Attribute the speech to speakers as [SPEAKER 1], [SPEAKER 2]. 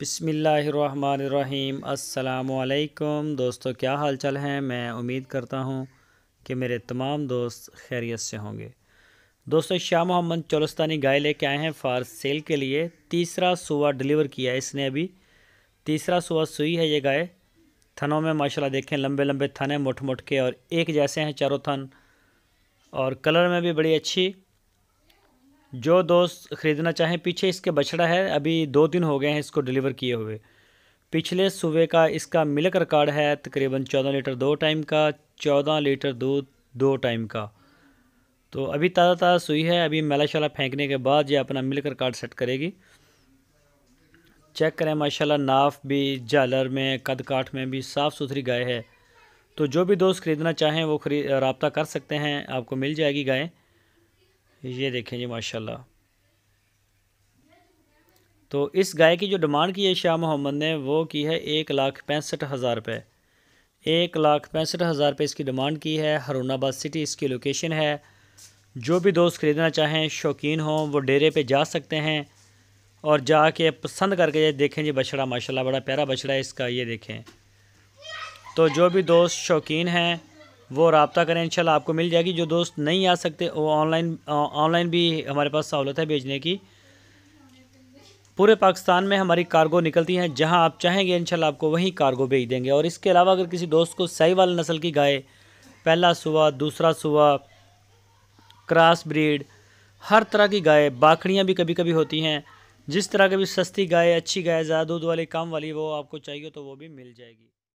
[SPEAKER 1] बिसमीम् अल्लाम दोस्तों क्या हाल चाल हैं मैं उम्मीद करता हूँ कि मेरे तमाम दोस्त खैरियत से होंगे दोस्तों शाह मोहम्मद चौलस्तानी गाय लेके आए हैं फार सेल के लिए तीसरा सुबह डिलीवर किया है इसने अभी तीसरा सुबह सुई है ये गाय थनों में माशाल्लाह देखें लंबे लंबे थन हैं मोट मोट के और एक जैसे हैं चारों थन और कलर में भी बड़ी अच्छी जो दोस्त ख़रीदना चाहें पीछे इसके बछड़ा है अभी दो दिन हो गए हैं इसको डिलीवर किए हुए पिछले सुबह का इसका मिल्क रिकॉर्ड है तकरीबन चौदह लीटर दो टाइम का चौदह लीटर दूध दो टाइम का तो अभी ताज़ा ताज़ा सुई है अभी मेला शाला फेंकने के बाद ये अपना मिल्क रिकॉर्ड सेट करेगी चेक करें माशाल्लाह नाफ भी जालर में कद काठ में भी साफ़ सुथरी गाय है तो जो भी दोस्त ख़रीदना चाहें वो खरीद रबता कर सकते हैं आपको मिल जाएगी गायें ये देखें जी माशाल्लाह तो इस गाय की जो डिमांड की है शाह मोहम्मद ने वो की है एक लाख पैंसठ हज़ार रुपये एक लाख पैंसठ हज़ार रुपये इसकी डिमांड की है हरुणाबाद सिटी इसकी लोकेशन है जो भी दोस्त ख़रीदना चाहें शौकीन हों वो डेरे पे जा सकते हैं और जा के पसंद करके ये देखें जी बछड़ा माशाल्लाह बड़ा प्यारा बछड़ा है इसका ये देखें तो जो भी दोस्त शौकीन हैं वो रबता करें इन आपको मिल जाएगी जो दोस्त नहीं आ सकते वो ऑनलाइन ऑनलाइन भी हमारे पास सहूलत है भेजने की पूरे पाकिस्तान में हमारी कार्गो निकलती हैं जहां आप चाहेंगे इंशाल्लाह आपको वहीं कार्गो भेज देंगे और इसके अलावा अगर किसी दोस्त को सही वाल नस्ल की गाय पहला सुबह दूसरा सुबह क्रॉस ब्रीड हर तरह की गाय बाखड़ियाँ भी कभी कभी होती हैं जिस तरह की भी सस्ती गाय अच्छी गाय ज़्यादा दूध वाली कम वाली वो आपको चाहिए तो वो भी मिल जाएगी